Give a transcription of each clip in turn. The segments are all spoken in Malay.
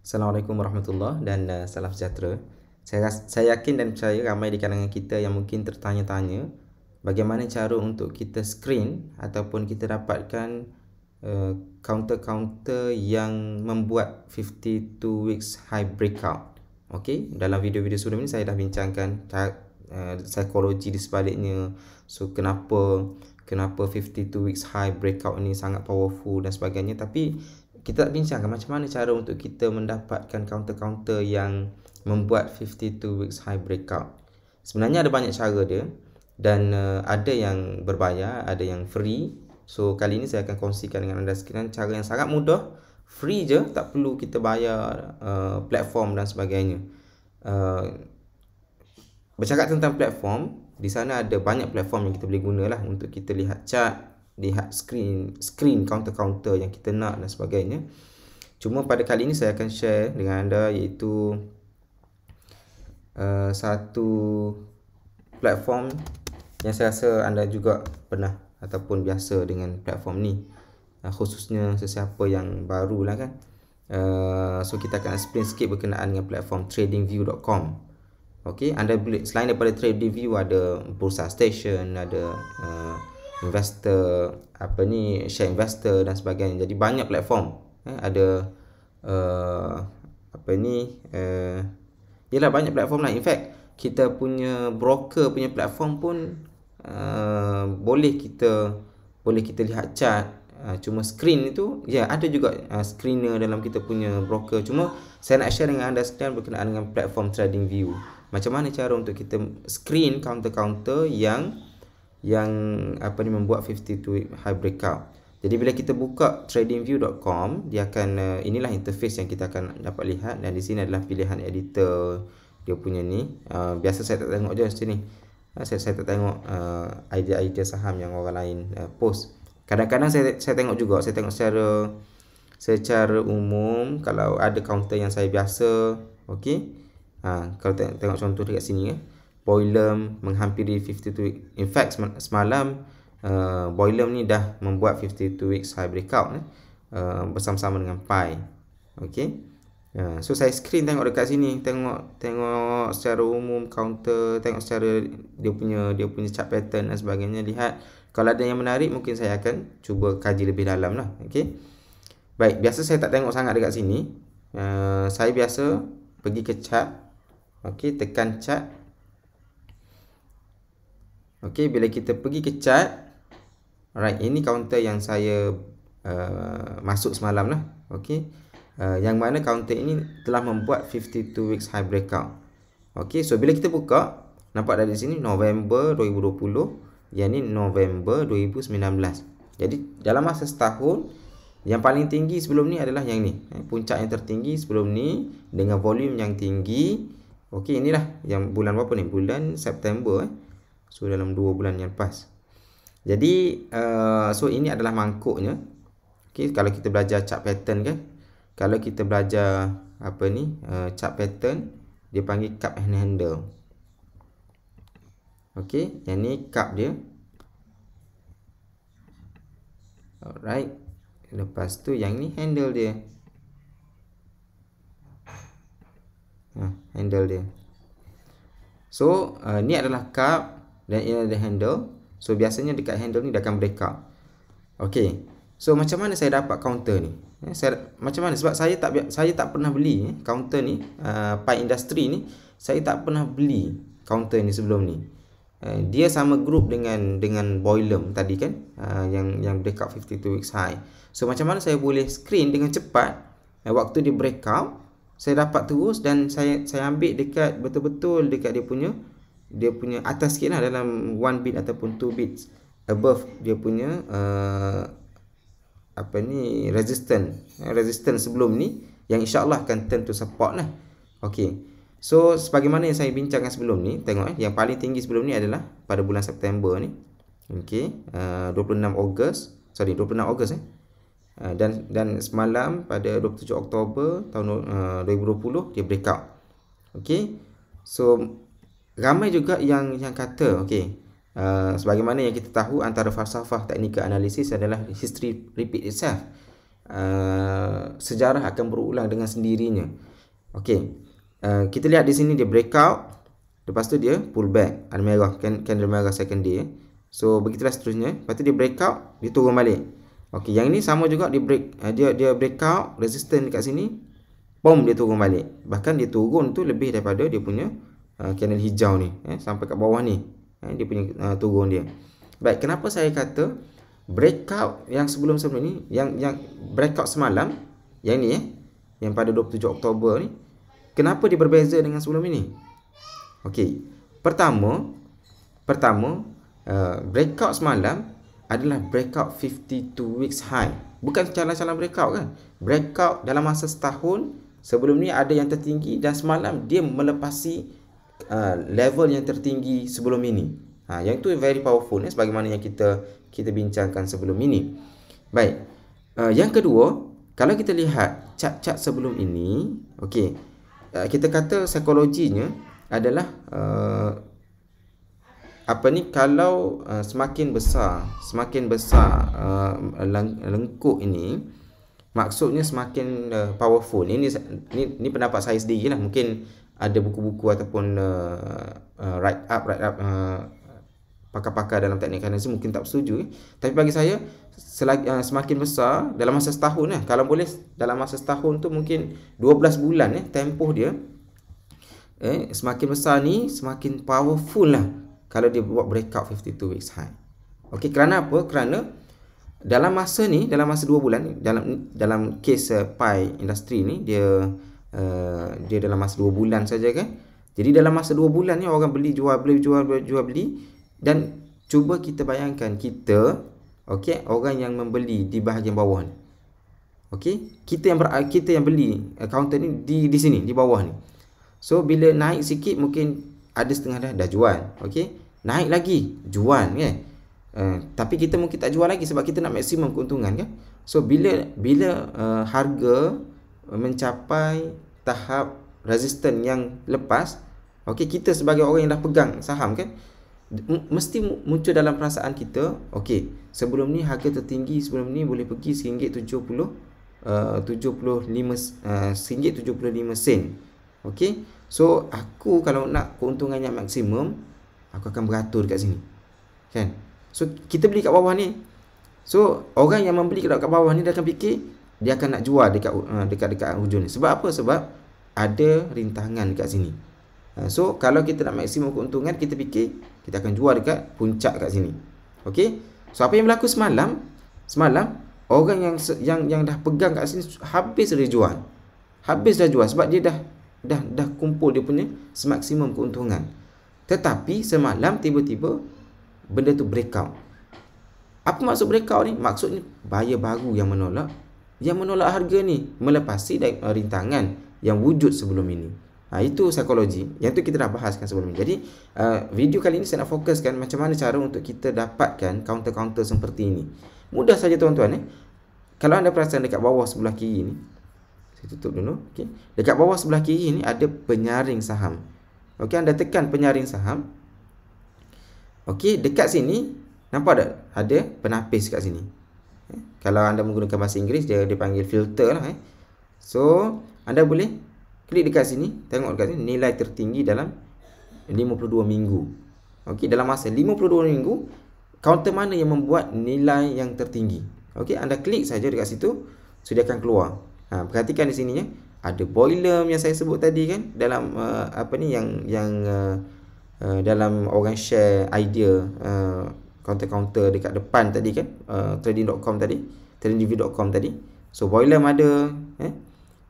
Assalamualaikum warahmatullahi dan uh, salam sejahtera. Saya saya yakin dan percaya ramai di kalangan kita yang mungkin tertanya-tanya bagaimana cara untuk kita screen ataupun kita dapatkan uh, counter-counter yang membuat 52 weeks high breakout. Okay, dalam video-video sebelum ini saya dah bincangkan uh, psikologi di sebaliknya. So kenapa kenapa 52 weeks high breakout ni sangat powerful dan sebagainya tapi kita tak bincangkan macam mana cara untuk kita mendapatkan counter-counter yang membuat 52 weeks high breakout. Sebenarnya ada banyak cara dia dan uh, ada yang berbayar, ada yang free. So kali ini saya akan kongsikan dengan anda sekalian cara yang sangat mudah, free je, tak perlu kita bayar uh, platform dan sebagainya. Uh, bercakap tentang platform, di sana ada banyak platform yang kita boleh gunalah untuk kita lihat chart, lihat screen screen counter-counter yang kita nak dan sebagainya. Cuma pada kali ini saya akan share dengan anda iaitu uh, satu platform yang saya rasa anda juga pernah ataupun biasa dengan platform ni. Uh, khususnya sesiapa yang baru lah kan. Uh, so kita akan explain sikit berkenaan dengan platform tradingview.com. Okay, anda boleh selain daripada tradingview ada bursa station, ada investor apa ni share investor dan sebagainya jadi banyak platform eh, ada uh, apa ni uh, yelah banyak platform lah in fact kita punya broker punya platform pun uh, boleh kita boleh kita lihat chart uh, cuma screen itu ya yeah, ada juga uh, screener dalam kita punya broker cuma saya nak share dengan anda sekalian berkenaan dengan platform trading view macam mana cara untuk kita screen counter-counter yang yang apa ni membuat 52 high breakout. Jadi bila kita buka tradingview.com, dia akan uh, inilah interface yang kita akan dapat lihat dan di sini adalah pilihan editor dia punya ni. Uh, biasa saya tak tengok je sini. Uh, saya saya tak tengok uh, idea-idea saham yang orang lain uh, post. Kadang-kadang saya saya tengok juga, saya tengok secara secara umum kalau ada counter yang saya biasa, okey. Ha, kalau tengok, tengok contoh dekat sini eh. Boylem menghampiri 52 weeks. In fact, semalam uh, Boylem ni dah membuat 52 weeks high breakout eh, uh, bersama-sama dengan Pi. Okay. Uh, so, saya screen tengok dekat sini. Tengok tengok secara umum counter, tengok secara dia punya dia punya chart pattern dan sebagainya. Lihat kalau ada yang menarik mungkin saya akan cuba kaji lebih dalam lah. Okay. Baik, biasa saya tak tengok sangat dekat sini. Uh, saya biasa pergi ke chart. Okay, tekan chart. Okey, bila kita pergi ke chat, Alright, ini counter yang saya uh, masuk semalam lah Okey uh, Yang mana counter ini telah membuat 52 weeks high breakout Okey, so bila kita buka Nampak dari sini November 2020 Yang ni November 2019 Jadi dalam masa setahun Yang paling tinggi sebelum ni adalah yang ni eh, Puncak yang tertinggi sebelum ni Dengan volume yang tinggi Okey, inilah yang bulan berapa ni? Bulan September eh So dalam 2 bulan yang lepas Jadi uh, So ini adalah mangkuknya okay, Kalau kita belajar chart pattern kan Kalau kita belajar Apa ni uh, Chart pattern Dia panggil cup and handle Okay Yang ni cup dia Alright Lepas tu yang ni handle dia ah, Handle dia So uh, Ni adalah cup dan ini ada handle So biasanya dekat handle ni dia akan break up Okay So macam mana saya dapat counter ni eh, saya, Macam mana sebab saya tak saya tak pernah beli eh, Counter ni uh, Pi industry ni Saya tak pernah beli counter ni sebelum ni eh, Dia sama group dengan dengan Boilum tadi kan uh, Yang yang break up 52 weeks high So macam mana saya boleh screen dengan cepat eh, Waktu dia break up saya dapat terus dan saya saya ambil dekat betul-betul dekat dia punya uh, dia punya atas sikit lah dalam 1 bit ataupun 2 bit above dia punya uh, apa ni resistant eh, resistance sebelum ni yang insyaallah akan turn to support lah okey so sebagaimana yang saya bincangkan sebelum ni tengok eh yang paling tinggi sebelum ni adalah pada bulan September ni okey uh, 26 Ogos sorry 26 Ogos eh Uh, dan dan semalam pada 27 Oktober tahun uh, 2020 dia break out Okey. So ramai juga yang yang kata okay, uh, sebagaimana yang kita tahu antara falsafah teknikal analisis adalah history repeat itself uh, sejarah akan berulang dengan sendirinya Okay, uh, kita lihat di sini dia breakout lepas tu dia pullback ada merah candle kan merah second day so begitulah seterusnya lepas tu dia breakout dia turun balik Okay, yang ini sama juga dia break uh, dia dia breakout resistance dekat sini. Pom dia turun balik. Bahkan dia turun tu lebih daripada dia punya kanan ah, hijau ni eh, sampai kat bawah ni eh, dia punya uh, turun dia baik kenapa saya kata breakout yang sebelum-sebelum ni yang yang breakout semalam yang ni eh yang pada 27 Oktober ni kenapa dia berbeza dengan sebelum ini okey pertama pertama uh, breakout semalam adalah breakout 52 weeks high bukan calon-calon breakout kan breakout dalam masa setahun sebelum ni ada yang tertinggi dan semalam dia melepasi uh, level yang tertinggi sebelum ini. Ha, yang itu very powerful ya, sebagaimana yang kita kita bincangkan sebelum ini. Baik, uh, yang kedua, kalau kita lihat cat-cat sebelum ini, okey, uh, kita kata psikologinya adalah uh, apa ni? Kalau uh, semakin besar, semakin besar uh, lengkuk ini, maksudnya semakin uh, powerful. Ini, ini ini pendapat saya sendiri lah, mungkin ada buku-buku ataupun uh, uh, write up write up uh, pakar-pakar dalam teknik kanan mungkin tak setuju eh? tapi bagi saya selagi, uh, semakin besar dalam masa setahun eh? kalau boleh dalam masa setahun tu mungkin 12 bulan eh tempoh dia eh semakin besar ni semakin powerful lah kalau dia buat breakout 52 weeks high okey kerana apa kerana dalam masa ni dalam masa 2 bulan dalam dalam case uh, pie industry ni dia Eh, dia dalam masa dua bulan saja kan. Jadi dalam masa dua bulan ni orang beli jual beli jual beli jual beli dan cuba kita bayangkan kita okey orang yang membeli di bahagian bawah ni. Okey, kita yang ber, kita yang beli kaunter ni di di sini di bawah ni. So bila naik sikit mungkin ada setengah dah dah jual. Okey, naik lagi jual kan. Uh, tapi kita mungkin tak jual lagi sebab kita nak maksimum keuntungan kan. So bila bila uh, harga mencapai tahap resisten yang lepas okey kita sebagai orang yang dah pegang saham kan mesti muncul dalam perasaan kita okey sebelum ni harga tertinggi sebelum ni boleh pergi RM70 uh, 75 uh, RM75 sen okey so aku kalau nak keuntungan yang maksimum aku akan beratur dekat sini kan so kita beli kat bawah ni so orang yang membeli kat bawah ni dia akan fikir dia akan nak jual dekat uh, dekat-dekat hujung ni. Sebab apa? Sebab ada rintangan dekat sini. Uh, so, kalau kita nak maksimum keuntungan, kita fikir kita akan jual dekat puncak kat sini. Okey? So, apa yang berlaku semalam? Semalam, orang yang yang yang dah pegang kat sini habis dah jual. Habis dah jual sebab dia dah dah dah kumpul dia punya semaksimum keuntungan. Tetapi semalam tiba-tiba benda tu breakout. Apa maksud breakout ni? Maksudnya buyer baru yang menolak yang menolak harga ni melepasi eh, rintangan yang wujud sebelum ini. Ha, itu psikologi. Yang tu kita dah bahaskan sebelum ini. Jadi uh, video kali ini saya nak fokuskan macam mana cara untuk kita dapatkan counter-counter seperti ini. Mudah saja tuan-tuan eh. Kalau anda perasan dekat bawah sebelah kiri ni. Saya tutup dulu. Okay. Dekat bawah sebelah kiri ni ada penyaring saham. Okey anda tekan penyaring saham. Okey dekat sini nampak tak ada penapis kat sini. Kalau anda menggunakan bahasa Inggeris dia dipanggil filter lah eh. So anda boleh klik dekat sini tengok dekat sini nilai tertinggi dalam 52 minggu. Okey dalam masa 52 minggu counter mana yang membuat nilai yang tertinggi. Okey anda klik saja dekat situ sudah so akan keluar. Ha, perhatikan di sini ya ada boiler yang saya sebut tadi kan dalam uh, apa ni yang yang uh, uh, dalam orang share idea uh, counter-counter dekat depan tadi kan uh, trading.com tadi tradingdv.com tadi so boilem ada eh?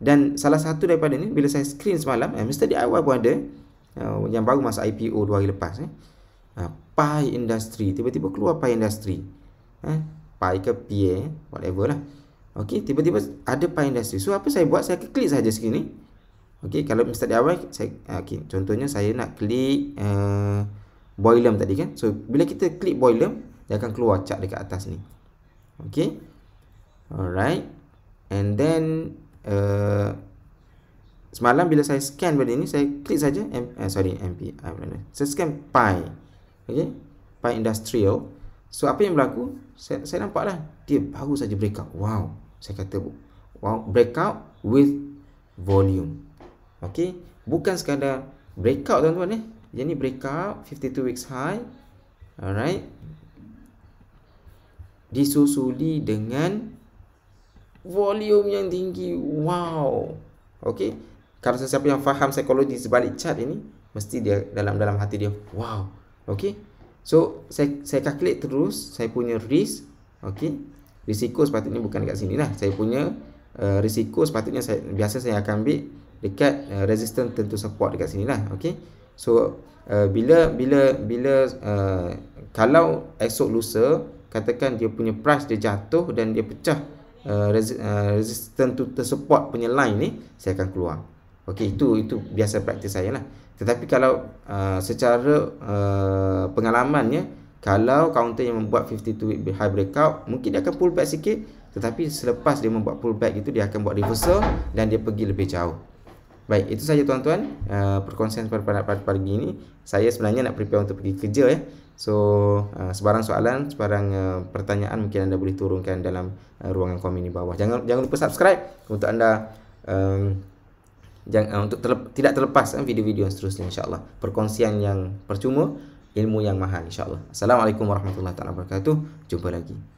dan salah satu daripada ni bila saya screen semalam eh, Mr. DIY pun ada uh, yang baru masa IPO 2 hari lepas eh? uh, PAI Industry tiba-tiba keluar PAI Industry eh? PAI ke PA eh, whatever lah ok tiba-tiba ada PAI Industry so apa saya buat saya klik saja screen ni ok kalau Mr. DIY saya, okay, contohnya saya nak klik uh, boilum tadi kan so bila kita klik boilum dia akan keluar cap dekat atas ni okey alright and then uh, semalam bila saya scan benda ni saya klik saja M, eh, sorry mp ah, saya scan pi okey pi industrial so apa yang berlaku saya, saya nampaklah dia baru saja break out. wow saya kata bu, wow break out with volume okey bukan sekadar breakout tuan-tuan eh dia ni breakout 52 weeks high. Alright. Disusuli dengan volume yang tinggi. Wow. Okay. Kalau sesiapa yang faham psikologi sebalik chart ini, mesti dia dalam-dalam hati dia, wow. Okay. So, saya, saya calculate terus. Saya punya risk. Okay. Risiko sepatutnya bukan dekat sini lah. Saya punya uh, risiko sepatutnya saya, biasa saya akan ambil dekat uh, resistance tentu support dekat sini lah. Okay. So uh, bila bila bila uh, kalau esok lusa katakan dia punya price dia jatuh dan dia pecah uh, resi- uh, resistance to the support punya line ni saya akan keluar. Okey itu itu biasa praktis saya lah. Tetapi kalau uh, secara uh, pengalamannya kalau counter yang membuat 52 week high breakout mungkin dia akan pull back sikit tetapi selepas dia membuat pullback itu dia akan buat reversal dan dia pergi lebih jauh. Baik, itu saja tuan-tuan uh, perkongsian pada pagi, pagi, pagi ini. Saya sebenarnya nak prepare untuk pergi kerja ya. So, uh, sebarang soalan, sebarang uh, pertanyaan mungkin anda boleh turunkan dalam uh, ruangan komen di bawah. Jangan jangan lupa subscribe untuk anda um, jangan, uh, untuk terlep, tidak terlepas eh, video-video uh, seterusnya insya-Allah. Perkongsian yang percuma, ilmu yang mahal insyaallah. Assalamualaikum warahmatullahi wabarakatuh. Jumpa lagi.